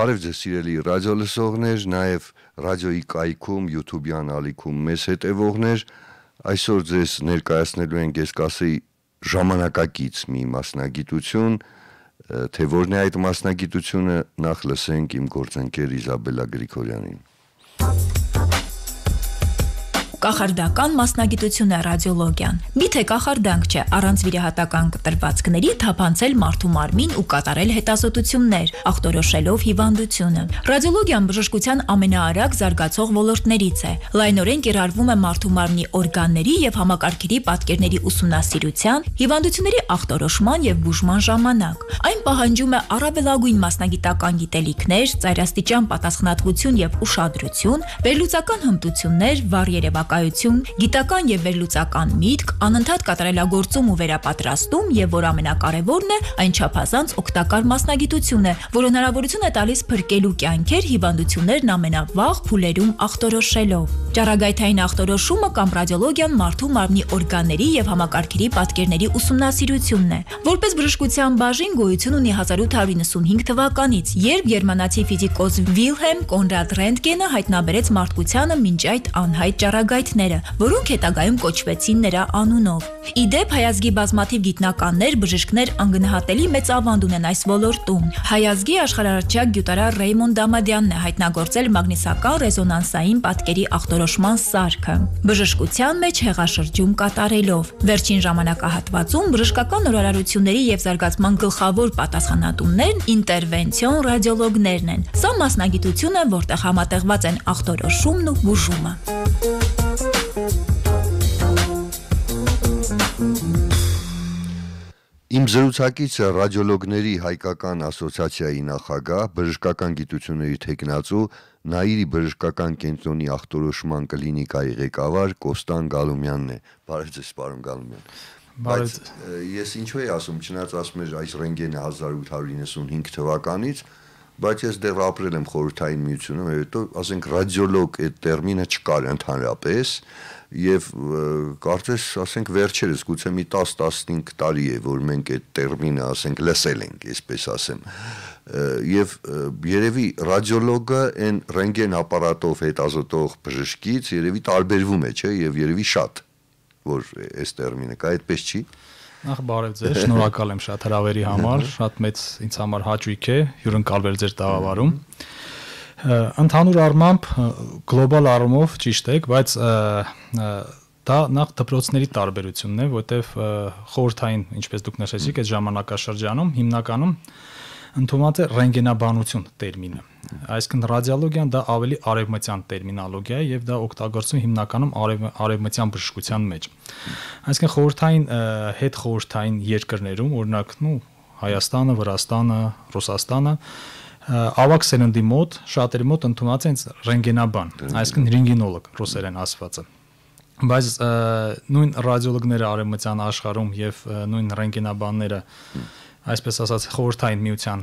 Բարև ձեզ սիրելի ռադիո լսողներ, նաև ռադիոյի կայքում, YouTube-յան ալիքում մեզ հետևողներ, այսօր ձեզ ներկայացնելու ենք ես կասեի ժամանակակից մի մասնագիտություն, թե որն է այդ մասնագիտությունը նախ լսենք իմ գործընկեր Իզաբելա Գրիգորյանին։ Thank you. Կախարդական մասնագիտություն է ռադիոլոգիան։ Միթե կախարդանք չէ առանց վիրահատական կտրվածքների թափանցել մարդու մարմին ու կատարել հետազոտություններ, ախտորոշելով հիվանդությունը։ Ռադիոլոգիան բժշկության ամենաարագ զարգացող ոլորտներից է։ Լայնորեն կիրառվում է մարդու մարմնի օրգանների եւ համակարգերի պատկերների ուսումնասիրության, հիվանդությունների ախտորոշման եւ բուժման ժամանակ։ Այն պահանջում է առավելագույն մասնագիտական գիտելիքներ, ծայրաստիճան պատասխանատվություն եւ ուշադրություն, վերլուծական հմտություններ, վառ երևակայություն բնակայություն, գիտական եւ վերլուծական միտք, անընդհատ կատարելագործում ու վերապատրաստում եւ որ ամենակարևորն է, այն չափազանց օգտակար մասնագիտություն է, որ հնարավորություն է տալիս փրկելու կյանքեր, հիվանդություններն ամենավաղ փուլերում ախտորոշելով։ Ճառագայթային ախտորոշումը կամ ռադիոլոգիան մարդու մարմնի օրգանների եւ համակարգերի պատկերների ուսումնասիրությունն է։ Որպես բժշկության բաժին գոյություն ունի 1895 թվականից, երբ գերմանացի ֆիզիկոս Վիլհեմ Կոնրադ Ռենտգենը հայտնաբերեց մարդկությանը մինչ այդ անհայտ ճառագայթ գագաթները, որոնք հետագայում կոչվեցին նրա անունով։ Իդեպ հայազգի բազմաթիվ գիտնականներ, բժիշկներ անգնահատելի մեծ ավանդ ունեն այս ոլորտում։ Հայազգի աշխարհարչակ գյուտարար Ռեյմոն Դամադյանն է հայտնագործել մագնիսական ռեզոնանսային պատկերի ախտորոշման սարքը։ Բժշկության մեջ հեղաշրջում կատարելով վերջին ժամանակահատվածում բժշկական նորարարությունների եւ զարգացման գլխավոր պատասխանատուներն ինտերվենցիոն ռադիոլոգներն են։ Սա մասնագիտություն է, որտեղ համատեղված են ախտորոշումն ու բուժումը։ Իմ զրուցակիցը ռադիոլոգների հայկական ասոցիացիայի նախագահ, բժշկական գիտությունների թեկնածու, Նաիրի բժշկական կենտրոնի ախտորոշման կլինիկայի ղեկավար Կոստան Գալումյանն է։ Բարև ձեզ, պարոն Գալումյան։ Բարև։ Ես ինչու եի ասում, չնայած ասում եմ այս ռենտգենը 1895 թվականից, բայց ես դեռ ապրել եմ խորհրդային միությունում եւ հետո ասենք ռադիոլոգ այդ տերմինը չկար ընդհանրապես եւ կարծես ասենք վերջերս գուցե մի 10-15 տարի է որ մենք այդ տերմինը ասենք լսել ենք այսպես ասեմ եւ երևի ռադիոլոգը այն ռենտգեն ապարատով հետազոտող բժշկից երևի տարբերվում է չէ եւ երևի շատ որ այս տերմինը կա այդպես չի Նախ բարև ձեզ, շնորհակալ եմ շատ հրավերի համար, շատ մեծ ինձ համար հաճույք է հյուրընկալվել ձեր տաղավարում։ Ընդհանուր առմամբ գլոբալ առումով ճիշտ եք, բայց դա նախ դպրոցների տարբերությունն է, որտեղ խորթային, ինչպես դուք նշեցիք, այդ ժամանակաշրջանում հիմնականում ընդունված է ռենտգենաբանություն տերմինը։ Այսինքն ռադիոլոգիան դա ավելի արևմտյան տերմինոլոգիա է եւ դա օգտագործվում հիմնականում արև, արևմտյան բժշկության մեջ։ Այսինքն խորհրդային հետ խորհրդային երկրներում, օրինակ, նու Հայաստանը, Վրաստանը, Ռուսաստանը ավակ սերնդի մոտ, շատերի մոտ ընդունած է ռենտգենաբան, այսինքն ռենտգենոլոգ ռուսերեն ասվածը բայց նույն ռադիոլոգները արևմտյան աշխարհում եւ նույն ռենտգենաբանները այսպես ասած խորհրդային միության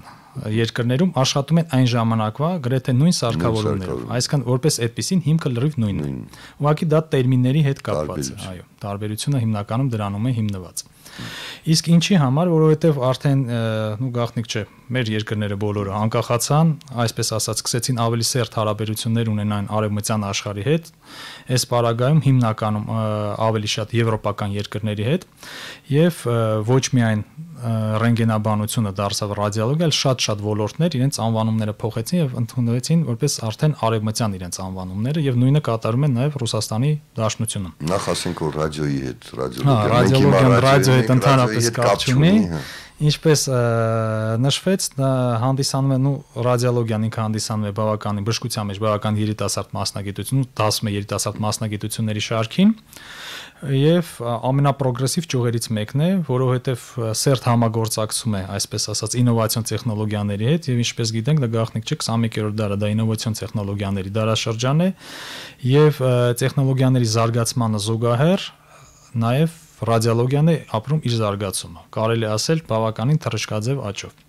երկրներում աշխատում են այն ժամանակվա գրեթե նույն սարքավորումներով այսինքն որպես այդպեսին հիմքը լրիվ նույնն է ուղղակի դա տերմինների հետ կապված է այո տարբերությունը հիմնականում դրանում է հիմնված Իսկ ինչի համար, որովհետև արդեն ու գախնիկ չէ, մեր երկրները բոլորը անկախացան, այսպես ասած, սկսեցին ավելի սերտ հարաբերություններ ունենալ արևմտյան աշխարհի հետ, այս պարագայում հիմնականում ավելի շատ եվրոպական երկրների հետ եւ ոչ միայն ռենտգենաբանությունը դարձավ ռադիոլոգիա, այլ շատ-շատ ոլորտներ իրենց անվանումները փոխեցին եւ ընդունեցին որպես արդեն արևմտյան իրենց անվանումները եւ նույնը կատարում է նաեւ Ռուսաստանի Դաշնությունը։ Նախ ասենք որ ռադիոյի հետ, ռադիոլոգիան, հա, մենք հիմա ռադիոյի հետ հետ ընդհանրապես կապ չունի։ հա։ Ինչպես նշվեց, նա հանդիսանում է, ու ռադիոլոգիան ինքը հանդիսանում է բավականին բժշկության մեջ բավական երիտասարդ մասնագիտություն, 10 երիտասարդ մասնագիտությունների շարքին եւ ամենապրոգրեսիվ ճյուղերից մեկն է, որովհետեւ սերտ համագործակցում է, այսպես ասած, ինովացիոն տեխնոլոգիաների հետ եւ ինչպես գիտենք, դա գաղտնիք չէ 21-րդ դարը, դա ինովացիոն տեխնոլոգիաների դարաշրջան է եւ տեխնոլոգիաների զարգացմանը զուգահեռ նաեւ ռադիոլոգիան է ապրում իր զարգացումը, կարելի ասել բավականին թռչկաձև աճով։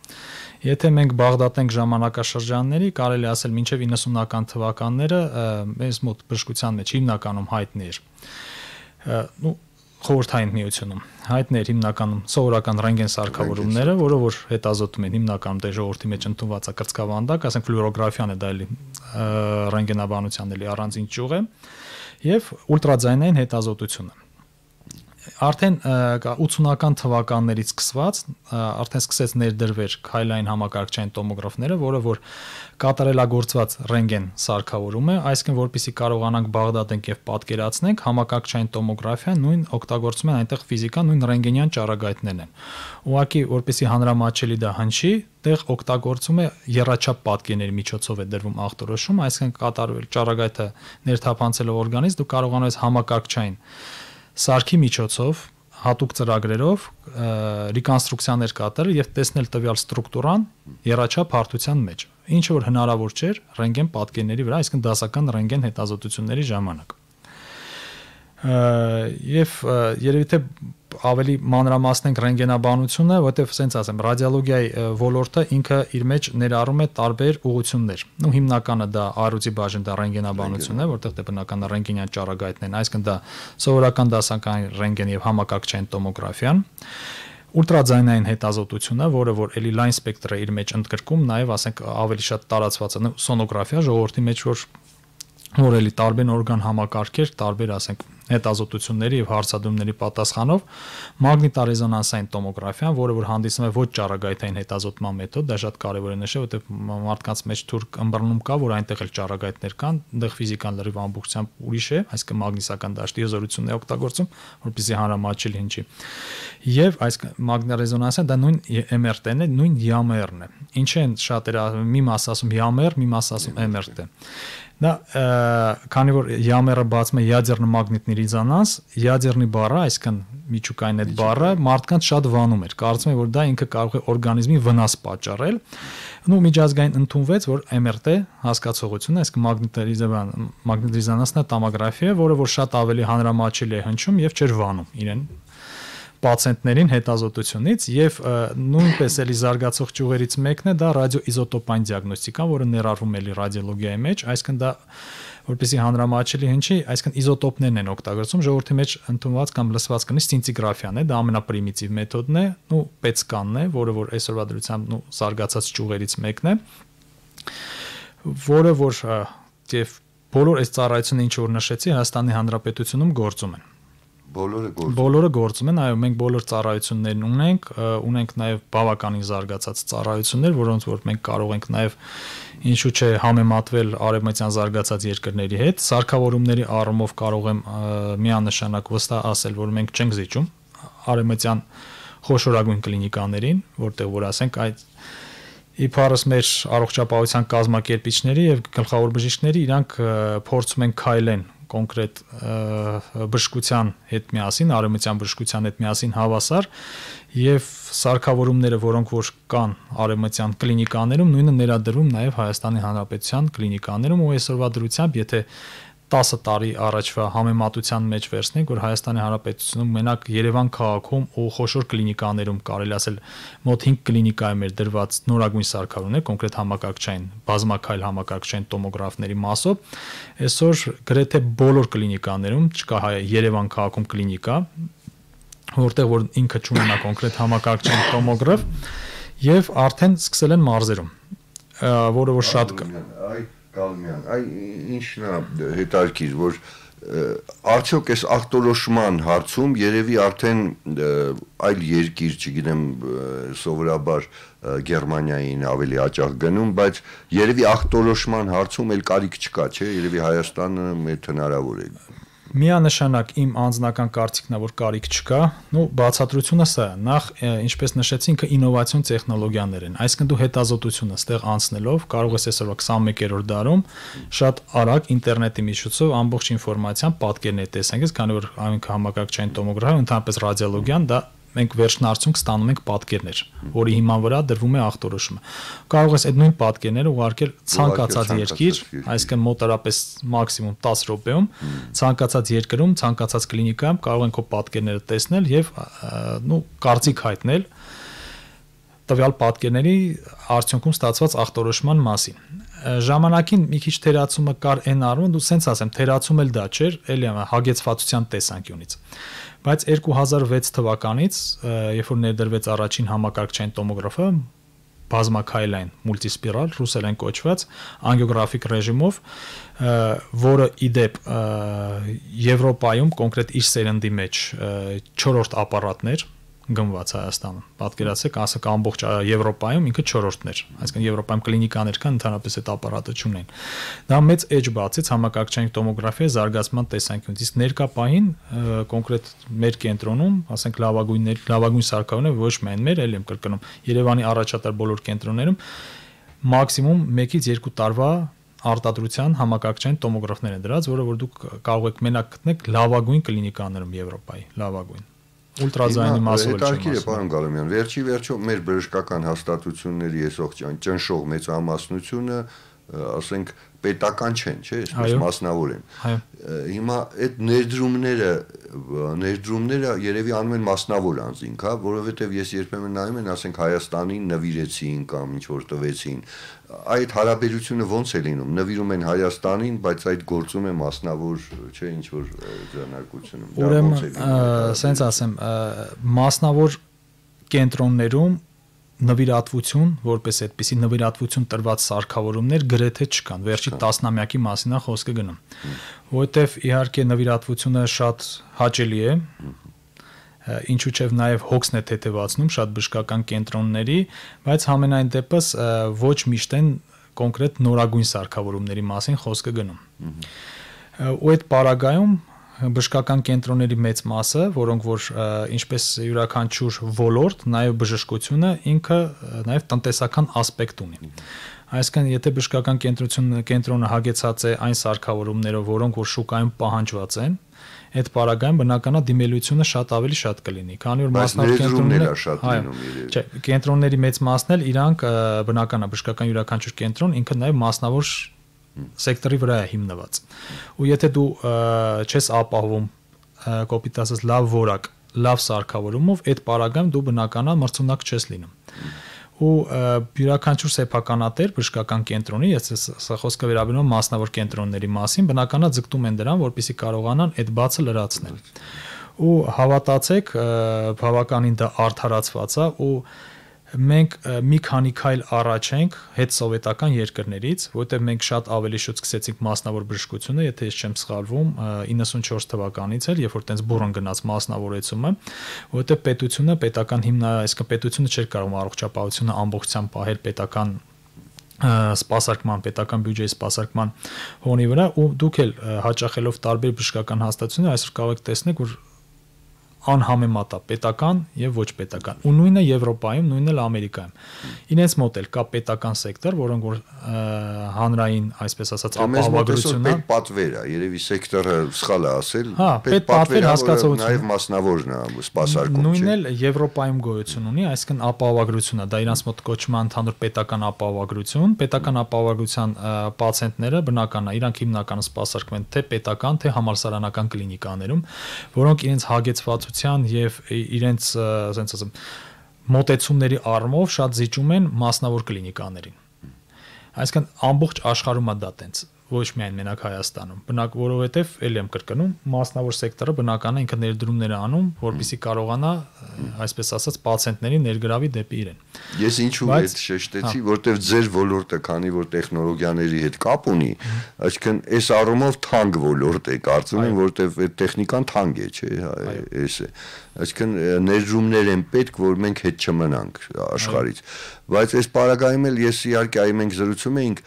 Եթե մենք Բաղդադենք ժամանակաշրջանների, կարելի ասել մինչև 90-ական թվականները մեզ մոտ բժշկության մեջ հիմնականում հայտնի էր։ Ну խորհրդային միությունում հայտներ հիմնականում սովորական ռենտգեն սարքավորումները, որը որ հետազոտում են հիմնականում դե ժողովրդի մեջ ընդունված ակրծքավանդակ, ասենք ֆլուորոգրաֆիան է դա էլի ռենտգենաբանության էլի առանձին ճյուղ է, եւ ուլտրաձայնային հետազոտությունը արդեն 80-ական թվականներից սկսված արդեն սկսեց ներդրվել քայլային համակարգչային տոմոգրաֆները, որը որ կատարելագործված ռենտգեն սարքավորում է, այսինքն որpիսի կարողանանք բաղդատենք եւ պատկերացնենք համակարգչային տոմոգրաֆիա նույն օգտագործում են այնտեղ ֆիզիկա նույն ռենտգենյան ճառագայթներն են։ Ուղղակի որpիսի հանրամատչելի դա հնչի, տեղ օգտագործում է երաչափ պատկերների միջոցով է դրվում ախտորոշում, այսինքն կատարվել ճառագայթը ներթափանցելով օրգանիզմ դու կարողանաս համակարգչային սարքի միջոցով հատուկ ծրագրերով ռեկոնստրուկցիաներ կատարել եւ տեսնել տվյալ ստրուկտուրան երաչափ հարթության մեջ։ Ինչ որ հնարավոր չէր ռենտգեն պատկերների վրա, այսինքն դասական ռենտգեն հետազոտությունների ժամանակ եւ երևի թե ավելի մանրամասնենք ռենտգենաբանությունը, որտեղ ասենց ասեմ, ռադիոլոգիայի ոլորտը ինքը իր մեջ ներառում է տարբեր ուղություններ։ Ну հիմնականը դա առյուծի բաժին դա ռենտգենաբանությունն է, որտեղ դե բնական ռենտգենյան ճառագայթներն, այսինքն դա սովորական դասական ռենտգեն եւ համակարգչային տոմոգրաֆիան ուլտրաձայնային հետազոտությունը, որը որ էլի լայն սպեկտրը իր մեջ ընդգրկում, նաև ասենք ավելի շատ տարածված է սոնոգրաֆիա ժողովրդի մեջ, որ որ էլի տարբեր օրգան համակարգեր, տարբեր, ասենք, հետազոտությունների եւ հարցադրումների պատասխանով մագնիտարեզոնանսային տոմոգրաֆիան, որը որ հանդիսում է ոչ ճառագայթային հետազոտման մեթոդ, դա շատ կարեւոր է նշել, որտեղ մարդկանց մեջ թուրք ըմբռնում կա, որ այնտեղ էլ ճառագայթներ կան, այնտեղ ֆիզիկան լրիվ ամբողջությամբ ուրիշ է, այսինքն մագնիսական դաշտի հզորությունն է օգտագործում, որպեսզի հանրամատչելի հնչի։ Եվ այս մագնարեզոնանսը դա նույն MRT-ն է, նույն YAMR-ն է։ Ինչ են շատերը մի մաս ասում YAMR, մի մաս ասում MRT։ Դա քանի որ յամերը բացում է յադերնի մագնիտների զանանս, յադերնի բառը, այսինքն միջուկային այդ բառը մարդկանց շատ վանում էր։ Կարծում եմ, որ դա ինքը կարող է օրգանիզմի վնաս պատճառել։ Նու միջազգային ընդունվեց, որ MRT հասկացողությունը, այսինքն մագնետիզման մագնետիզանասնա տոմոգրաֆիա, որը որ շատ ավելի հանրամաչիլ է հնչում եւ չեր վանում իրեն պացիենտներին հետազոտությունից եւ նույնպես էլի զարգացող ճյուղերից մեկն է դա ռադիոիզոտոպային դիագնոստիկան, որը ներառվում էլի ռադիոլոգիայի մեջ, այսինքն դա որպեսի հանրամատչելի հնչի, այսինքն իզոտոպներն են օգտագործում ժողովրդի մեջ ընդունված կամ լսված կնի սցինտիգրաֆիան է, դա ամենապրիմիտիվ մեթոդն է, ու պեցկանն է, որը որ այսօրվա դրությամբ ու զարգացած ճյուղերից մեկն է, որը որ եւ բոլոր այս ծառայությունը ինչ որ նշեցի Հայաստանի Հանրապետությունում գործում են։ Բոլորը գործում։ Բոլորը գործում են, այո, մենք բոլոր ծառայություններն ունենք, ունենք նաև բավականին զարգացած ծառայություններ, որոնց որ մենք կարող ենք նաև ինչու՞ չէ համեմատվել արևմտյան զարգացած երկրների հետ։ Սարքավորումների առումով կարող եմ միանշանակ վստահ ասել, որ մենք չենք զիջում արևմտյան խոշորագույն կլինիկաներին, որտեղ որ ասենք այդ իբարս մեր առողջապահության կազմակերպիչների եւ գլխավոր բժիշկների իրանք փորձում են քայլեն կոնկրետ բժշկության հետ միասին, արևմտյան բժշկության հետ միասին հավասար եւ սարքավորումները, որոնք որ կան արևմտյան կլինիկաներում, նույնը ներադրվում նաեւ Հայաստանի Հանրապետության կլինիկաներում ու այսօրվա դրությամբ, եթե 10 տարի առաջվա համեմատության մեջ վերցնենք, որ Հայաստանի Հանրապետությունում մենակ Երևան քաղաքում ու խոշոր կլինիկաներում կարելի ասել մոտ 5 կլինիկա է մեր դրված նորագույն սարքավորներ, կոնկրետ համակարգչային, բազմակայլ համակարգչային տոմոգրաֆների մասով, այսօր գրեթե բոլոր կլինիկաներում չկա Երևան քաղաքում կլինիկա, որտեղ որ ինքը ճանաչում է կոնկրետ համակարգչային տոմոգրաֆ եւ արդեն սկսել են մարզերում, որը որ շատ կա։ Այդ Կալմյան, այ ինչն է հետարքիր, որ արդյոք այս ախտորոշման հարցում երևի արդեն այլ երկիր, չգիտեմ, սովորաբար Գերմանիային ավելի աճող գնում, բայց երևի ախտորոշման հարցում էլ կարիք չկա, չէ, երևի Հայաստանը մետ հնարավոր է։ Միանշանակ իմ անձնական կարծիքն է, որ կարիք չկա։ Ну, բացատրությունը սա է։ Նախ, ինչպես նշեցի, ինքը ինովացիոն տեխնոլոգիաներ են։ Այսինքն դու հետազոտությունը ստեղ անցնելով կարող ես այսօրվա 21-րդ դարում շատ արագ ինտերնետի միջոցով ամբողջ ինֆորմացիան պատկերներ տեսանք, քանի որ այնք համակարգչային տոմոգրաֆիան, ընդհանրապես ռադիոլոգիան դա մենք վերջնարցունք ստանում ենք պատկերներ, որի հիման վրա դրվում է ախտորոշումը։ Կարող ես այդ նույն պատկերները ուղարկել ցանկացած երկիր, այսինքն մոտարապես մաքսիմում 10 րոպեում ցանկացած երկրում, ցանկացած կլինիկայում կարող են քո պատկերները տեսնել եւ նու կարծիք հայտնել տվյալ պատկերների արդյունքում ստացված ախտորոշման մասին ժամանակին մի քիչ թերացումը կար այն առումով, դու սենց ասեմ, թերացում էլ դա չէր, էլի հագեցվածության տեսանկյունից։ Բայց 2006 թվականից, երբ որ ներդրվեց առաջին համակարգչային տոմոգրաֆը, բազմակայլային մուլտիսպիրալ ռուսերեն կոչված անգեոգրաֆիկ ռեժիմով, որը իդեպ Եվրոպայում կոնկրետ իր սերնդի մեջ 4-րդ ապարատներ գնված Հայաստանում։ Պատկերացեք, ասեք ամբողջ Եվրոպայում ինքը 4-րդն էր։ Այսինքն Եվրոպայում կլինիկաներ կան, ընդհանրապես այդ ապարատը չունեն։ Դա մեծ edge բացեց համակարգչային տոմոգրաֆիայի զարգացման տեսանկյունից։ Իսկ ներկապային կոնկրետ մեր կենտրոնում, ասենք լավագույններ, լավագույն սարքավորն է ոչ միայն մեր, այլ եմ կրկնում, Երևանի առաջատար բոլոր կենտրոններում մաքսիմում 1-ից 2 տարվա արտադրության համակարգչային տոմոգրաֆներ են դրած, որը որ դուք կարող եք մենակ գտնել լավագույն կլինիկաներում Եվրոպայի, լավագույն Ուլտրաձայնի մասով չեմ ասում։ Հետաքրքիր է, պարոն Գալամյան, վերջի վերջո մեր բժշկական հաստատությունների եսող ճնշող մեծամասնությունը, ասենք, պետական չեն, չէ՞, այսպես մասնավոր են։ Հիմա այդ ներդրումները, ներդրումները երևի անում են մասնավոր անձինք, հա, որովհետև ես երբեմն նայում եմ, ասենք Հայաստանին նվիրեցին կամ ինչ որ տվեցին, այդ հարաբերությունը ո՞նց է լինում։ Նվիրում են Հայաստանին, բայց այդ գործում է մասնավոր, չէ, ինչ որ ձեռնարկությունում։ Դա ո՞նց է լինում։ Ուրեմն, ասենց ասեմ, մասնավոր կենտրոններում նվիրատվություն, որպես այդպիսի նվիրատվություն տրված սարքավորումներ գրեթե չկան։ Վերջի տասնամյակի մասին է խոսքը գնում։ Որտեվ իհարկե նվիրատվությունը շատ հաճելի է, ինչուչեվ նաև հոգսն է թեթևացնում շատ բժշկական կենտրոնների, բայց համենայն դեպս ոչ միշտ են կոնկրետ նորագույն սարքավորումների մասին խոսքը գնում։ Ու այդ պարագայում բժշկական կենտրոնների մեծ մասը, որոնք որ ինչպես յուրաքանչյուր ոլորտ, նաև բժշկությունը ինքը նաև տնտեսական ասպեկտ ունի։ Այսինքն, եթե բժշկական կենտրոնը կենտրոնը հագեցած է այն սարքավորումներով, որոնք որ շուկայում պահանջված են, այդ պարագայում բնականա դիմելիությունը շատ ավելի շատ կլինի, քանի որ մասնավոր կենտրոնները շատ լինում իրեն։ Չէ, կենտրոնների մեծ մասն էլ իրանք բնականա բժշկական յուրաքանչյուր կենտրոն ինքը նաև մասնավոր սեկտորի վրա է հիմնված։ Ու եթե դու չես ապահովում կոպիտ ասած լավ որակ, լավ սարքավորումով այդ պարագայում դու բնականա մրցունակ չես լինում ու յուրաքանչյուր սեփականատեր բժշկական կենտրոնի, ես սա խոսքը վերաբերում մասնավոր կենտրոնների մասին, բնականա ձգտում են դրան, որպեսզի կարողանան այդ բացը լրացնել։ Ու հավատացեք, բավականին դա արդարացված է ու մենք մի քանի քայլ առաջ ենք հետ սովետական երկրներից, որտեղ մենք շատ ավելի շուտ սկսեցինք մասնավոր բժշկությունը, եթե ես չեմ սխալվում, 94 թվականից էր, երբ որ տենց բուրըն գնաց մասնավորեցումը, որտեղ պետությունը, պետական հիմնա, այսինքն պետությունը չէր կարող առողջապահությունը ամբողջությամբ պահել պետական սպասարկման պետական բյուջեի սպասարկման հոնի վրա ու դուք էլ հաճախելով տարբեր բժշկական հաստատություններ այսօր կարող եք տեսնել որ անհամեմատ է պետական եւ ոչ պետական։ Ու նույնը Եվրոպայում, նույնն էլ Ամերիկայում։ Ինձ մոտ էլ կա պետական սեկտոր, որոնք որ հանրային, այսպես ասած, ապահովագրությունն է։ Պետ պատվեր է, երևի սեկտորը սխալ է ասել, հա, պետ պատվեր հասկացողություն։ Նաեւ մասնավորն է սպասարկում, չէ։ Նույնն էլ Եվրոպայում գոյություն ունի, այսինքն ապահովագրությունը, դա իրանց մոտ կոչվում է ընդհանուր պետական ապահովագրություն, պետական ապահովագրության պացիենտները բնական է, իրանք հիմնականում սպասարկվում են թե պետական, թե համալսարանական կլինիկաներում, որոնք իրենց հագեցվածություն աջակցության եւ իրենց ասենց ասեմ մոտեցումների առումով շատ զիջում են մասնավոր կլինիկաներին։ Այսինքն ամբողջ աշխարհում է դա տենց ոչ միայն մենակ Հայաստանում։ Բնակ, որովհետև ել եմ կրկնում, մասնավոր սեկտորը բնականա ինքը ներդրումներ է անում, որբիսի կարողանա, այսպես ասած, պացիենտների ներգրավի դեպի իրեն։ Ես ինչու այդ շեշտեցի, հա։ որովհետև ձեր ոլորտը, քանի որ տեխնոլոգիաների հետ կապ ունի, այսինքն այս առումով թանկ ոլորտ է, կարծում եմ, որովհետև այդ տեխնիկան թանկ է, չէ՞, էս հա, է։ Այսինքն ներդրումներ են պետք, որ մենք հետ չմնանք աշխարից։ Այո Բայց այս պարագայում էլ ես իհարկե այ մենք զրուցում էինք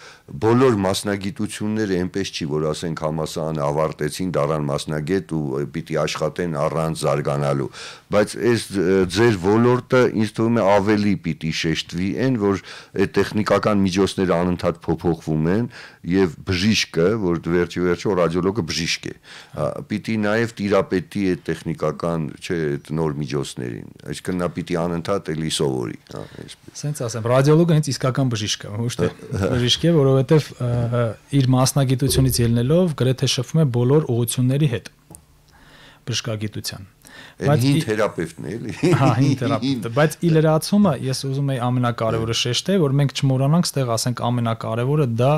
բոլոր մասնագիտությունները այնպես չի որ ասենք համասարանը ավարտեցին դառան մասնագետ ու պիտի աշխատեն առանց զարգանալու բայց այս ձեր ոլորտը ինձ թվում է ավելի պիտի շեշտվի այն որ այդ տեխնիկական միջոցները անընդհատ փոփոխվում են եւ բժիշկը որ վերջի վերջո ռադիոլոգը բժիշկ է պիտի նաեւ տիրապետի այդ տեխնիկական չէ այդ նոր միջոցներին այսինքն նա պիտի անընդհատ էլի սովորի հա այսպես ասեմ, ռադիոլոգը հենց իսկական բժիշկ է, ոչ հա, թե հա, հա։ բժիշկ է, որովհետև իր մասնագիտությունից ելնելով գրեթե շփվում է բոլոր ուղությունների հետ բժշկագիտության։ Բայց հին թերապևտն է, էլի։ Հա, հին թերապևտ, բայց ի լրացումը ես ուզում եի ամենակարևորը շեշտել, որ մենք չմոռանանք, ստեղ ասենք ամենակարևորը դա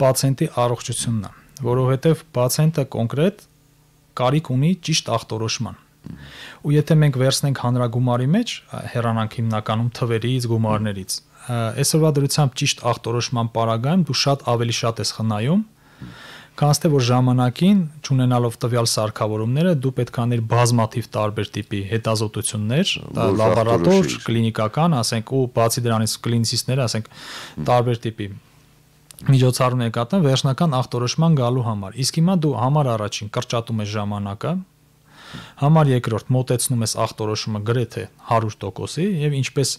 պացիենտի առողջությունն է, որովհետև պացիենտը կոնկրետ կարիք ունի ճիշտ ախտորոշման Ու եթե մենք վերցնենք հանրագումարի մեջ, հեռանանք հիմնականում թվերից, գումարներից, այսօրվա դրությամբ ճիշտ ախտորոշման պարագայում դու շատ ավելի շատ ես խնայում, քան թե որ ժամանակին ճանենալով տվյալ սարքավորումները դու պետք է աներ բազմաթիվ տարբեր տիպի հետազոտություններ, լաբորատոր, կլինիկական, ասենք ու բացի դրանից կլինիցիստներ, ասենք տարբեր տիպի միջոցառումներ կատարեն վերջնական ախտորոշման գալու համար։ Իսկ հիմա դու համար առաջին կրճատում ես ժամանակը, Համար երկրորդ մոտեցնում ես ախտորոշումը գրեթե 100%-ի եւ ինչպես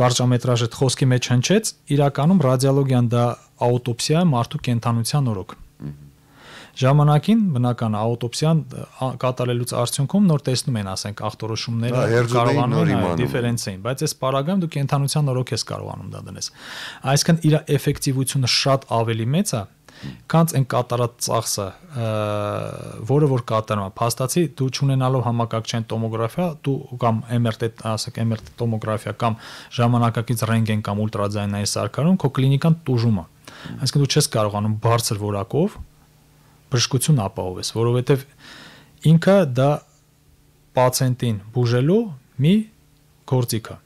կարճամետրաժը խոսքի մեջ հնչեց, իրականում ռադիոլոգիան դա աուտոպսիա է մարդու կենթանության օրոք։ Ժամանակին բնական աուտոպսիան կատարելուց արդյունքում նոր տեսնում են, ասենք, ախտորոշումները կարողանում են դիֆերենցիային, բայց այս պարագայում դու կենթանության օրոք ես կարողանում դա դնես։ Այսինքն իր էֆեկտիվությունը շատ ավելի մեծ է, քանց այն կատարած ծախսը, որը որ կատարում է, փաստացի դու ճանենալով համակարգչային տոմոգրաֆիա, դու կամ MRT, ասենք MRT տոմոգրաֆիա կամ ժամանակակից ռենտգեն կամ ուլտրաձայնային սարքարում քո կլինիկան տուժում է։ Այսինքն դու չես կարողանում բարձր որակով բժշկություն ապահովես, որովհետև ինքը դա պացիենտին բուժելու մի գործիք է։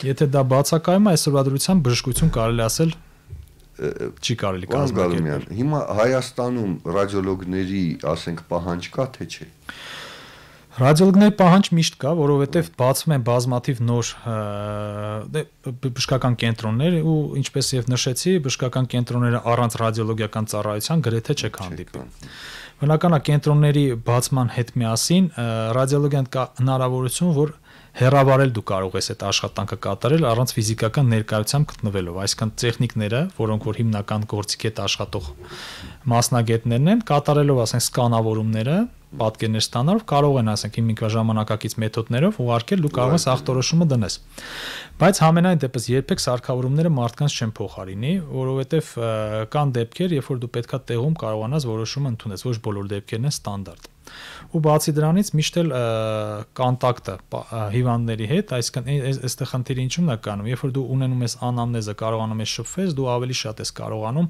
Եթե դա բացակայում է այսօրվա դրությամբ բժշկություն կարելի ասել չի կարելի կազմակերպել։ Հիմա Հայաստանում ռադիոլոգների, ասենք, պահանջ կա թե չէ։ Ռադիոլոգների պահանջ միշտ կա, որովհետև բացվում են բազմաթիվ նոր դե, բժշկական կենտրոններ ու ինչպես եւ նշեցի, բժշկական կենտրոնները առանց ռադիոլոգիական ծառայության գրեթե չեք հանդիպի։ Բնականա կենտրոնների բացման հետ միասին ռադիոլոգիան կա հնարավորություն, որ հերավարել դու կարող ես այդ աշխատանքը կատարել առանց ֆիզիկական ներկայությամբ գտնվելով այսինքն տեխնիկները որոնք որ հիմնական գործիքի հետ աշխատող մասնագետներն են կատարելով ասենք սկանավորումները պատկերներ ստանալով կարող են ասենք ինքնաժամանակակից մեթոդներով ուղարկել դու կարող ես ախտորոշումը դնես բայց համենայն դեպս երբեք սարքավորումները մարդկանց չեն փոխարինի որովհետև կան դեպքեր երբ որ դու պետքա տեղում կարողանաս որոշում ընդունես ոչ բոլոր դեպքերն են ստանդարտ ու բացի դրանից միշտ էլ կոնտակտը հիվանդների հետ, այսինքն այստեղ խնդիրը ինչու՞մն է կանում։ Երբ որ դու ունենում ես անամնեզը, կարողանում ես շփվել, դու ավելի շատ ես կարողանում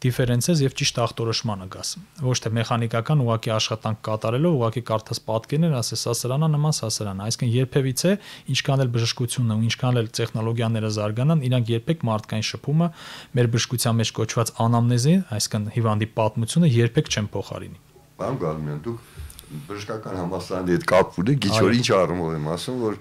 դիֆերենցես եւ ճիշտ ախտորոշմանը գաս։ Ոչ թե մեխանիկական ուղակի աշխատանք կատարելով, ուղակի կարդաս պատկերներ, ասես սա սրանա, նման սա սրանա։ Այսինքն երբևիցե ինչքան էլ բժշկությունը ու ինչքան էլ տեխնոլոգիաները զարգանան, իրանք երբեք մարդկային շփումը մեր բժշկության մեջ կոչված անամնեզին, այսինքն հիվանդի պատմությունը երբեք չեն փոխարինի։ Պարոն Գալմյան, դուք բժշկական համալսարանի հետ կապ ունի, գիչոր ինչ առումով եմ ասում, որ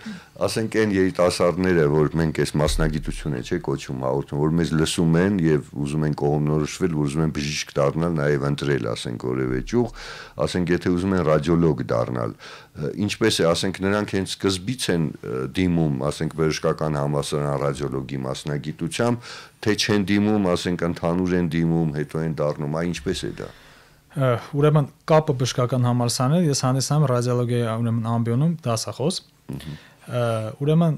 ասենք այն երիտասարդները, որ մենք այս մասնագիտությունը չէ կոչում հաղորդում, որ մեզ լսում են եւ ուզում են կողմնորոշվել, որ ուզում են բժիշկ դառնալ, նաեւ ընտրել, ասենք որևէ ճյուղ, ասենք եթե ուզում են ռադիոլոգ դառնալ, ինչպես է, ասենք նրանք հենց սկզբից են դիմում, ասենք բժշկական համալսարան ռադիոլոգի մասնագիտությամբ, թե չեն դիմում, ասենք ընդհանուր են դիմում, հետո են դառնում, այ ինչպես է դա։ Ա ուրեմն կապը բժշկական համալսարանը ես հանդեսանում ռադիոլոգիայի ուրեմն ամբիոնում դասախոս ուրեմն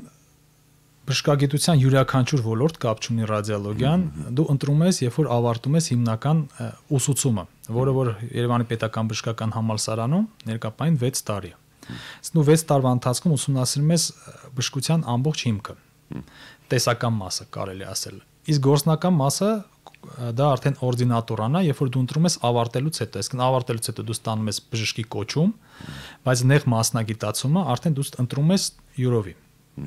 բժշկագիտության յուրաքանչյուր ոլորտ կապ ունի ռադիոլոգիան դու ընտրում ես երբ որ ավարտում ես հիմնական ուսուցումը որը որ Երևանի պետական բժշկական համալսարանում ներկապային 6 տարի ու 6 տարվա ընթացքում ուսումնասիրում ես բժշկության ամբողջ հիմքը տեսական մասը կարելի ասել իսկ գործնական մասը դա արդեն օրդինատորան է, երբ որ դու ընտրում ես ավարտելուց հետո, այսինքն ավարտելուց հետո դու ստանում ես բժշկի կոչում, բայց նեղ մասնագիտացումը արդեն դու ընտրում ես յուրովի։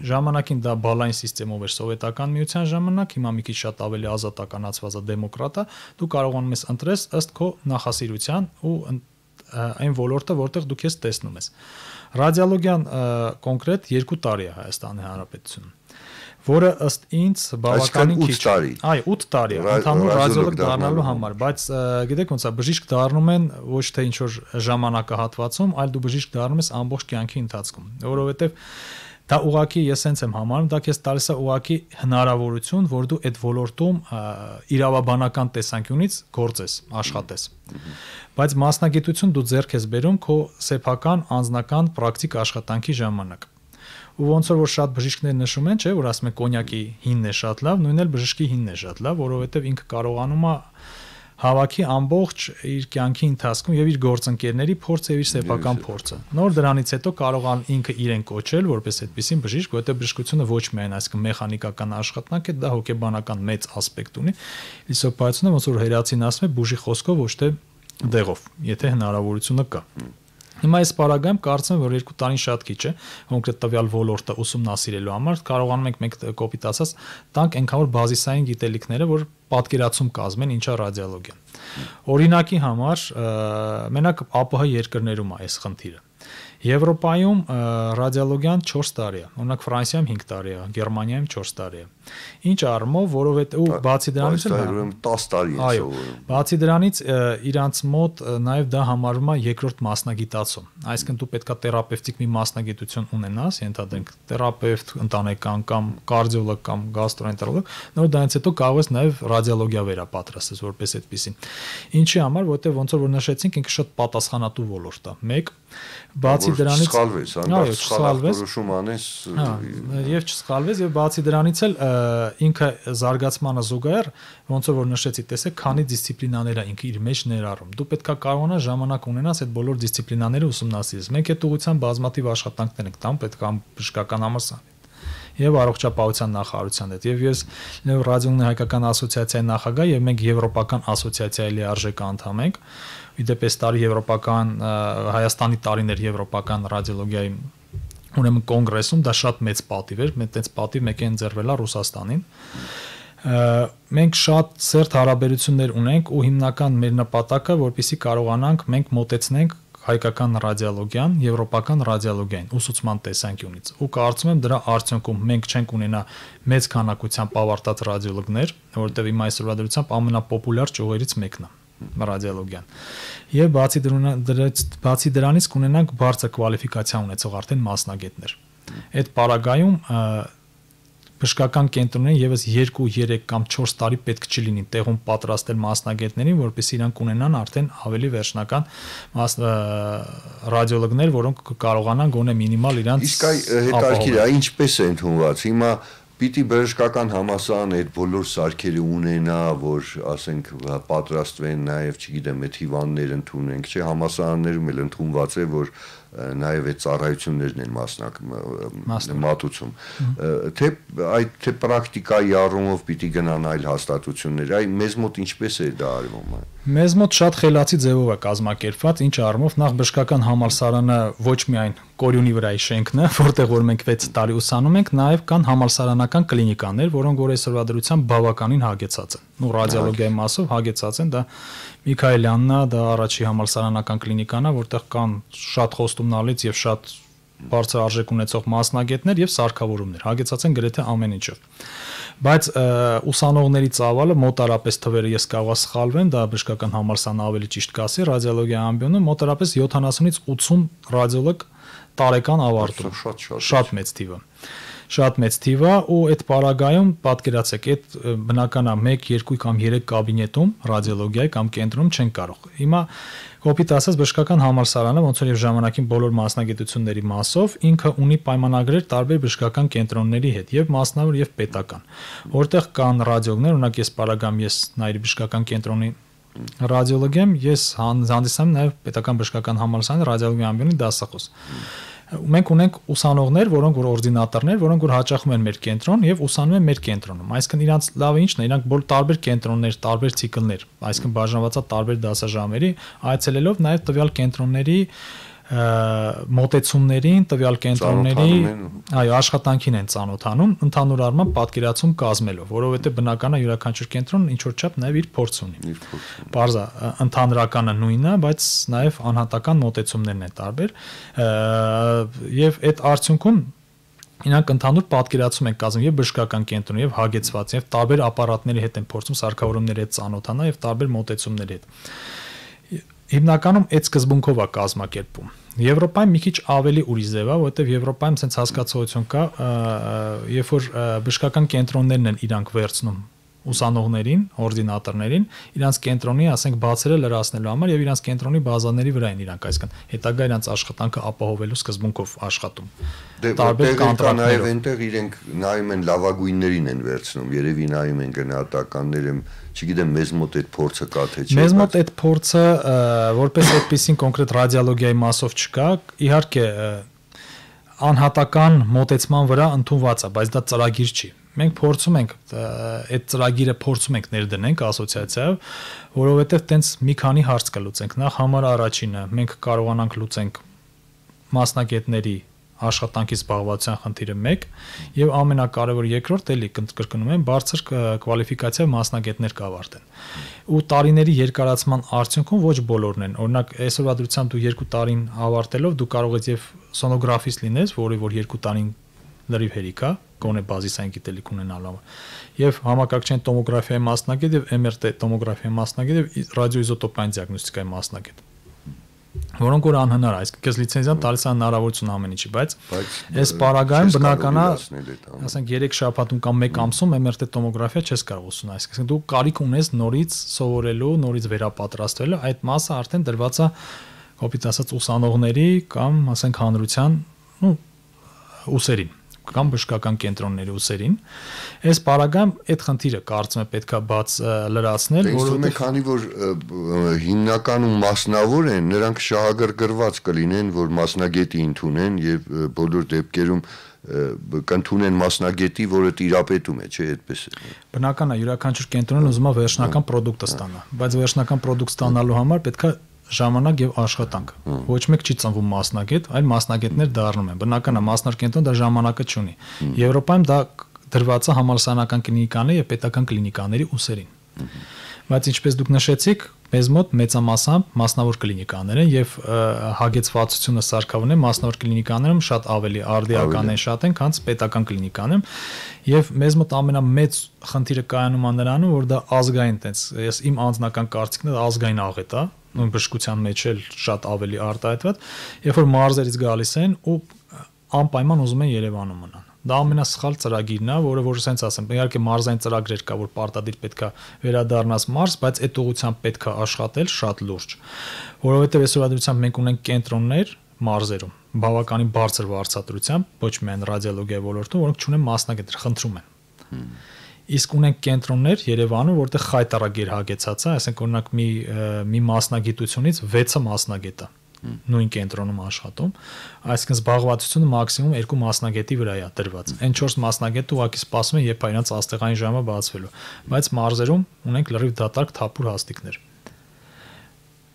Ժամանակին դա բալային համակարգով էր սովետական միության ժամանակ, հիմա մի քիչ շատ ավելի ազատականացված է դեմոկրատը, դու կարողանում ես ընտրես ըստ քո նախասիրության ու այն ոլորտը, որտեղ դու քեզ տեսնում ես։ Ռադիոլոգիան կոնկրետ 2 տարի է Հայաստանի Հանրապետությունում որը ըստ ինձ բավականին քիչ։ Այ 8 տարի ընդհանուր ռադիոլոգ դառնալու համար, բայց գիտեք ոնց է, բժիշկ դառնում են ոչ թե ինչ որ ժամանակահատվածում, այլ դու բժիշկ դառնում ես ամբողջ կյանքի ընթացքում, որովհետև դա ուղակի ես հենց եմ համարում, դա քեզ տալիս է ուղակի հնարավորություն, որ դու այդ ոլորտում իրավաբանական տեսանկյունից գործես, աշխատես։ Բայց մասնագիտություն դու ձեռք ես բերում քո սեփական անձնական պրակտիկ աշխատանքի ժամանակ ու ոնց որ շատ բժիշկներ նշում են, չէ, որ ասում են կոնյակի հինն է շատ լավ, նույնն էլ բժշկի հինն է շատ լավ, որովհետև ինքը կարողանում է հավաքի ամբողջ իր կյանքի ընթացքում եւ իր գործընկերների փորձը եւ իր սեփական փորձը։ Նոր դրանից հետո կարողան ինքը իրեն կոչել որպես այդպեսին բժիշկ, որտեղ բժշկությունը ոչ միայն այսինքն մեխանիկական աշխատանք է, դա հոգեբանական մեծ ասպեկտ ունի։ Իսկապես ոնց որ հերացին ասում է բուժի խոսքով ոչ թե դեղով, եթե հնարավորությունը կա։ Ա, Հիմա այս параգայում կարծում եմ, որ երկու տարին շատ քիչ է կոնկրետ տվյալ ոլորտը ուսումնասիրելու համար կարողանում ենք մեկ կոպիտ ասած տանք այնքան որ բազիսային գիտելիքները, որ պատկերացում կազմեն ինչա ռադիոլոգիան։ Օրինակի համար մենակ ԱՊՀ երկրներում է այս խնդիրը Եվրոպայում ռադիոլոգիան 4 տարի է, օրինակ Ֆրանսիայում 5 տարի է, Գերմանիայում 4 տարի է։ Ինչ առումով, որովհետև ու բացի դրանից էլ ուրեմն 10 տարի է սովորում։ Բացի դրանից իրանց մոտ նաև դա համարվում է երկրորդ մասնագիտացում։ Այսինքն դու պետքա թերապևտիկ մի մասնագիտություն ունենաս, ենթադրենք թերապևտ, ընտանեկան կամ կարդիոլոգ կամ գաստրոենտերոլոգ, նոր դրանից հետո կարող ես նաև ռադիոլոգիա վերապատրաստես որպես այդպեսին։ Ինչի համար, որտեղ ոնց որ նշեցինք, ինքը շատ պատասխանատու ոլորտ է։ 1 Բացի դրանից սխալվես, հանկարծ սխալվես, որոշում անես։ Հա, եւ չսխալվես եւ բացի դրանից էլ ինքը զարգացմանը զուգահեռ ոնց որ նշեցի, տեսեք, քանի դիսցիպլինաներ է ինքը իր մեջ ներառում։ Դու պետքա կարողանաս ժամանակ ունենաս այդ բոլոր դիսցիպլինաները ուսումնասիրես։ Մենք այդ ուղղությամբ բազմաթիվ աշխատանքներ ենք տան պետք է բժշկական համալսարանի եւ առողջապահության նախարարության հետ։ Եվ ես ռադիոյի հայկական ասոցիացիայի նախագահ եւ մենք եվրոպական ասոցիացիայի լիարժեք անդամ ենք։ եվ Իդեպ այս տարի եվրոպական Հայաստանի տարիներ եվրոպական ռադիոլոգիայի ունեմ կոնգրեսում դա շատ մեծ պատիվ էր, մենք այդպես պատիվ մեկ են ձեռվելա Ռուսաստանին։ Մենք շատ ծերտ հարաբերություններ ունենք ու հիմնական մեր նպատակը, որպիսի կարողանանք մենք մոտեցնենք հայկական ռադիոլոգիան, եվրոպական ռադիոլոգիային ուսուցման տեսանկյունից։ Ու կարծում եմ դրա արդյունքում մենք չենք ունենա մեծ քանակությամբ ավարտած ռադիոլոգներ, որտեղ իմ այսօրվա դրությամբ ամենապոպուլյար ճյուղերից մեկն է ռադիոլոգիան։ Եվ բացի դրանից բացի դրանից կունենանք բարձր կվալիֆիկացիա ունեցող արդեն մասնագետներ։ Այդ պարագայում բժշկական կենտրոնին եւս 2, 3 կամ 4 տարի պետք չի լինի տեղում պատրաստել մասնագետներին, որպեսզի իրանք ունենան արդեն ավելի վերջնական մաս ռադիոլոգներ, որոնք կարողանան գոնե մինիմալ իրանք Իսկ այ հետարքիր, ինչպես է ընդունված։ Հիմա պիտի բժշկական համասան այդ բոլոր սարքերը ունենա, որ ասենք պատրաստվեն նաև, չգիտեմ, այդ հիվանդներ ընդունենք, չէ, համասարաններում էլ ընդունված է, որ նաև այդ ծառայություններն են մասնակ մատուցում թե այդ թե պրակտիկայի առումով պիտի գնան այլ հաստատություններ այ մեզ մոտ ինչպես է դա արվում մեզ մոտ շատ խելացի ձևով է կազմակերպված ինչ առումով նախ բժշկական համալսարանը ոչ միայն Կորյունի վրայի շենքն է, որտեղ որ մենք 6 տարի ուսանում ենք, նաև կան համալսարանական կլինիկաներ, որոնք որ այսօրվա դրությամբ բավականին հագեցած են։ Ու ռադիոլոգիայի մասով հագեցած են, դա Միքայելյանն է, դա առաջի համալսարանական կլինիկան է, որտեղ կան շատ խոստումնալից եւ շատ բարձր արժեք ունեցող մասնագետներ եւ սարքավորումներ։ Հագեցած են գրեթե ամեն ինչով բայց ուսանողների ծավալը մոտարապես թվերը ես կարող եմ սխալվեմ, դա բժշկական համալսարանը ավելի ճիշտ կասի, ռադիոլոգիա ամբիոնը մոտարապես 70-ից 80 ռադիոլոգ տարեկան ավարտում։ Շատ շատ շատ մեծ թիվը շատ մեծ թիվ է ու այդ պարագայում պատկերացեք այդ բնականա 1 2 կամ 3 կաբինետում ռադիոլոգիայի կամ կենտրոնում չեն կարող։ Հիմա կոպիտ ասած բժշկական համալսարանը ոնց որ եւ ժամանակին բոլոր մասնագիտությունների մասով ինքը ունի պայմանագրեր տարբեր բժշկական կենտրոնների հետ եւ մասնավոր եւ պետական, որտեղ կան ռադիոլոգներ, օրինակ ես Պարագամ ես Նայիր բժշկական կենտրոնի ռադիոլոգիայում ես հանդիսանում նաև պետական բժշկական համալսարանի ռադիոլոգիայի ամբիոնի դասախոս։ Մենք ունենք ուսանողներ, որոնք որ օրդինատորներ, որոնք որ հաճախում են մեր կենտրոն եւ ուսանում են մեր կենտրոնում։ Այսինքն իրանց լավը ինչն է, իրանք բոլ տարբեր կենտրոններ, տարբեր ցիկլներ, այսինքն բաժանվածա տարբեր դասաժամերի, այցելելով նաեւ տվյալ կենտրոնների մոտեցումներին, տվյալ կենտրոնների, այո, աշխատանքին են ծանոթանում, ընդհանուր առմամբ պատկերացում կազմելով, որովհետեւ բնականա յուրաքանչյուր կենտրոն ինչ որ չափ նաև իր փորձ ունի։ Պարզա, ընդհանրականը նույնն է, բայց նաև անհատական մոտեցումներն են տարբեր։ Եվ այդ արդյունքում Իրանք ընդհանուր պատկերացում են կազմում եւ բժշկական կենտրոն եւ հագեցված եւ տարբեր ապարատների հետ են փորձում սարքավորումների հետ ծանոթանալ եւ տարբեր մոտեցումների հետ։ Հիմնականում այդ սկզբունքով է կազմակերպում Եվրոպայում մի քիչ ավելի ուրիշ ձև է, որովհետև Եվրոպայում sense հասկացողություն կա, երբ որ բժշկական կենտրոններն են իրանք վերցնում ուսանողներին, օրդինատորներին իրանց կենտրոնի, ասենք, բացերը լրացնելու համար եւ իրանց կենտրոնի բազաների վրա են իրանք այսքան հետագա իրանց աշխատանքը ապահովելու սկզբունքով աշխատում։ դե Տարբեր կոնտրակտներով այնտեղ իրենք նայում են լավագույններին են վերցնում, երևի նայում են գնահատականները, չգիտեմ, մեզ մոտ այդ փորձը կա թե չէ։ Մեզ մոտ այդ փորձը որպես այդպեսին կոնկրետ ռադիոլոգիայի մասով չկա, իհարկե անհատական մոտեցման վրա ընդունված է, բայց դա ծրագիր չի մենք փորձում ենք այդ ծրագիրը փորձում ենք ներդնենք ասոցիացիայով, որովհետև տենց մի քանի հարց կլուծենք։ Նախ համար առաջինը մենք կարողանանք լուծենք մասնակիցների աշխատանքի զբաղվածության խնդիրը 1 եւ ամենակարևոր երկրորդ էլի կրկնում եմ բարձր կվալիֆիկացիա մասնագետներ կավարտեն ու տարիների երկարացման արդյունքում ոչ բոլորն են օրինակ այսօրվա դրությամբ դու 2 տարին ավարտելով դու կարող ես եւ սոնոգրաֆիստ լինես որը որ 2 տարին լրիվ հերիք է գոնե բազիսային գիտելիք ունենալու համար։ Եվ համակարգչային տոմոգրաֆիայի մասնագետ եւ MRT տոմոգրաֆիայի մասնագետ եւ ռադիոիզոտոպային դիագնոստիկայի մասնագետ որոնք որ անհնար է, իսկ քեզ լիցենզիան տալիս է հնարավորություն ամեն ինչի, բայց այս պարագայում բնական է, ասենք 3 շաբաթում կամ 1 ամսում MRT տոմոգրաֆիա չես կարող ուսունալ, այսինքն դու կարիք ունես նորից սովորելու, նորից վերապատրաստվելու, այդ մասը արդեն դրված է կոպիտ ասած ուսանողների կամ ասենք հանրության, ու ուսերին կամ բժշկական կենտրոնների ուսերին։ Այս параգրաֆ այդ խնդիրը կարծում եմ պետքա բաց լրացնել, որովհետեւ քանի որ հիմնականում մասնավոր են, նրանք շահագրգռված կլինեն, որ մասնագետի ընդունեն եւ բոլոր դեպքերում կընդունեն մասնագետի, որը տիրապետում է, չէ, այդպես է։ Բնական է, յուրաքանչյուր կենտրոնն ուզում է վերջնական ապրանքը ստանա, բայց վերջնական ապրանք ստանալու համար պետքա ժամանակ եւ աշխատանք։ Ոչ մեկ չի ծնվում մասնագետ, այլ մասնագետներ դառնում են։ Բնական է, մասնարկենտրոն դա ժամանակը չունի։ Եվրոպայում դա դրված է համալսարանական կլինիկաների եւ պետական կլինիկաների ուսերին։ Ա, բայց ինչպես դուք նշեցիք, մեզ մոտ մեծամասամբ մասնավոր կլինիկաներ են եւ հագեցվածությունը սարքավորն է մասնավոր կլինիկաներում շատ ավելի արդիական են շատ են, քան պետական կլինիկաներում եւ մեզ մոտ ամենամեծ խնդիրը կայանում է նրանում, որ դա ազգային տենց, ես իմ անձնական կարծիքն է ազգային աղետ է, նույն բժշկության մեջ էլ շատ ավելի արտահայտված, երբ որ մարզերից գալիս են ու անպայման ուզում են Երևանում մնան Դա ամենասխալ ծրագիրն է, որը որ սենց ասեմ, իհարկե մարզային ծրագրեր կա, որ պարտադիր պետքա վերադառնաս մարզ, բայց այդ ուղությամբ պետքա աշխատել շատ լուրջ։ Որովհետև այսօր ադրությամբ մենք ունենք կենտրոններ մարզերում բավականին բարձր վարձատրությամբ, ոչ միայն ռադիոլոգիայի ոլորտում, որոնք չունեն մասնակետեր, խնդրում են։ Իսկ ունենք կենտրոններ Երևանում, որտեղ խայտարագեր հագեցած է, ասենք օրինակ մի մի մասնագիտությունից 6-ը մասնագետ է։ մասնագետա նույն կենտրոնում աշխատում, այսինքն զբաղվածությունը մաքսիմում երկու մասնագետի վրա է դրված։ Այն 4 մասնագետը ուղակի սպասում են, երբ այնց աստեղային ժամը բացվելու, բայց մարզերում ունենք լրիվ դատարկ թափուր հաստիկներ։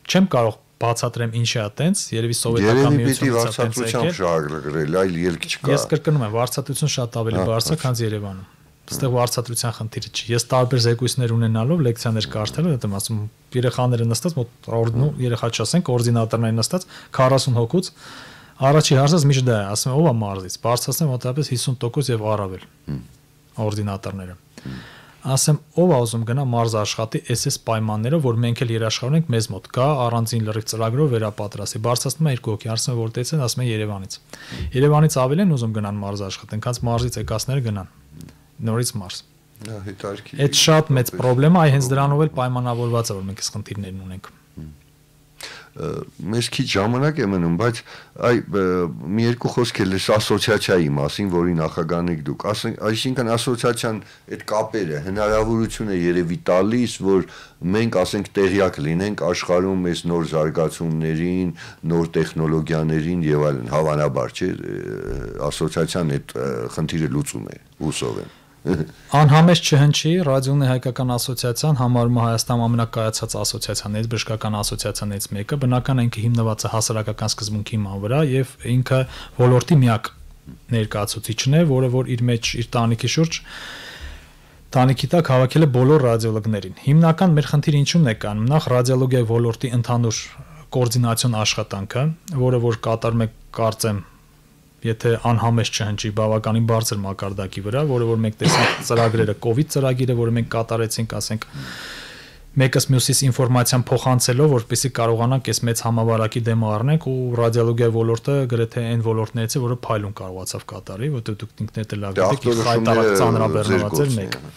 Չեմ կարող բացատրեմ ինչի է այտենց, երևի սովետական միությունից այտենց եկել։ Երևի պիտի վարչատրությամբ շարժ գրել, այլ ելք չկա։ Ես կրկնում եմ, վարչատրություն շատ ավելի հա, բարձր, հա։ քան Երևանում այստեղ վարչատրության խնդիրը չի։ Ես տարբեր զեկույցներ ունենալով լեկցիաներ կարդալով դա ասում երեխաները նստած մոտ օրդնու երեխա չասեն կոորդինատորներին նստած 40 հոգուց առաջի հարցած միշտ դա է, ասում ով է մարզից, բարձրացնեմ մոտավորապես 50% եւ առավել։ Օրդինատորները։ Ասեմ ով է ուզում գնա մարզ աշխատի SS պայմաններով, որ մենք էլ երաշխավորենք մեզ մոտ գա առանձին լրիվ ծրագրով վերապատրաստի։ Բարձրացնում է 2 հոգի, հարցնում որտեղից են, ասում է Երևանից։ Երևանից ավելի են ուզում գնան մարզ աշխատեն, քանց մարզից եկածները գնան նորից Մարս։ Դա հետարքի։ Այդ շատ մեծ խնդրեմա, այ հենց դրանով էլ պայմանավորված է որ մենք այս խնդիրներն ունենք մեզ քիչ ժամանակ է մնում, բայց այ մի երկու խոսք է լս ասոցիացիայի մասին, որի նախագահն եք դուք։ Այսինքն ասոցիացիան այդ կապերը հնարավորություն է երևի տալիս, որ մենք ասենք տեղյակ լինենք աշխարհում այս նոր զարգացումներին, նոր տեխնոլոգիաներին եւ այլն։ Հավանաբար չէ, ասոցիացիան այդ խնդիրը լուծում է, հուսով եմ։ Անհամես չհնչի, ռադիոնի հայկական ասոցիացիան համարում է Հայաստանի ամենակայացած ասոցիացիաներից, բժշկական ասոցիացիաներից մեկը, բնական ինքը հիմնված է հասարակական սկզբունքի հիման վրա եւ ինքը ոլորտի միակ ներկայացուցիչն է, որը որ իր մեջ իր տանիքի շուրջ Տանիքի տակ հավաքել է բոլոր ռադիոլոգներին։ Հիմնական մեր խնդիրը ինչու՞մն է կանում։ Նախ ռադիոլոգիայի ոլորտի ընդհանուր կոորդինացիոն աշխատանքը, որը որ կատարում է կարծեմ եթե անհամես չհնչի բավականին բարձր մակարդակի վրա, որը որ մենք տեսանք ծրագրերը, COVID ծրագիրը, որը մենք կատարեցինք, ասենք մեկս մյուսից ինֆորմացիան փոխանցելով, որպեսզի կարողանանք այս մեծ համավարակի դեմը առնենք ու ռադիոլոգիայի ոլորտը գրեթե այն ոլորտներից է, որը փայլուն կարողացավ կատարի, որտեղ դուք ինքներդ էլ ավ գիտեք, հայտարար ծանրաբեռնված էր մեկը։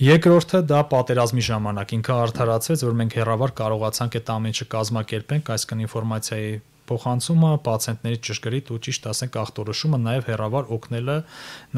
Երկրորդը դա պատերազմի ժամանակ ինքը արդարացվեց, որ մենք հերավար կարողացանք այդ ամենը կազմակերպենք, այսինքն ինֆորմացիայի Փոխանցումը պացիենտների ճշգրիտ ու ճիշտ ասենք ախտորոշումը նաև հերավար օգնելը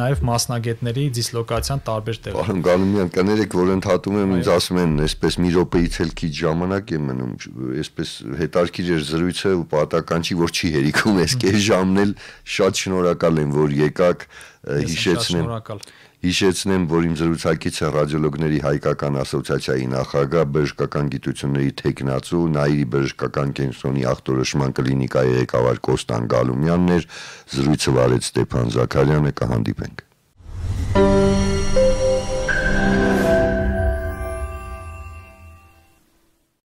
նաև մասնագետների դիսլոկացիան տարբեր տեղերում։ Պարոն Գանումյան, կներեք, որ ընդհատում եմ, ինձ ասում են, այսպես մի րոպեից էլ քիչ ժամանակ եմ մնում, այսպես հետարքիր էր զրույցը ու պատական չի, որ չի հերիքում ես կես ժամնել, շատ շնորհակալ եմ, որ եկաք հիշեցնեմ։ Շնորհակալ։ Հիշեցնեմ, որ իմ զրուցակիցը ռադիոլոգների հայկական ասոցիացիայի նախագահ, բժշկական գիտությունների տեխնացու, Նաիրի բժշկական կենտրոնի ախտորոշման կլինիկայի ղեկավար Կոստան Գալումյանն էր, զրույցը վարեց Ստեփան Զաքարյանը, կհանդիպենք։ Thank you.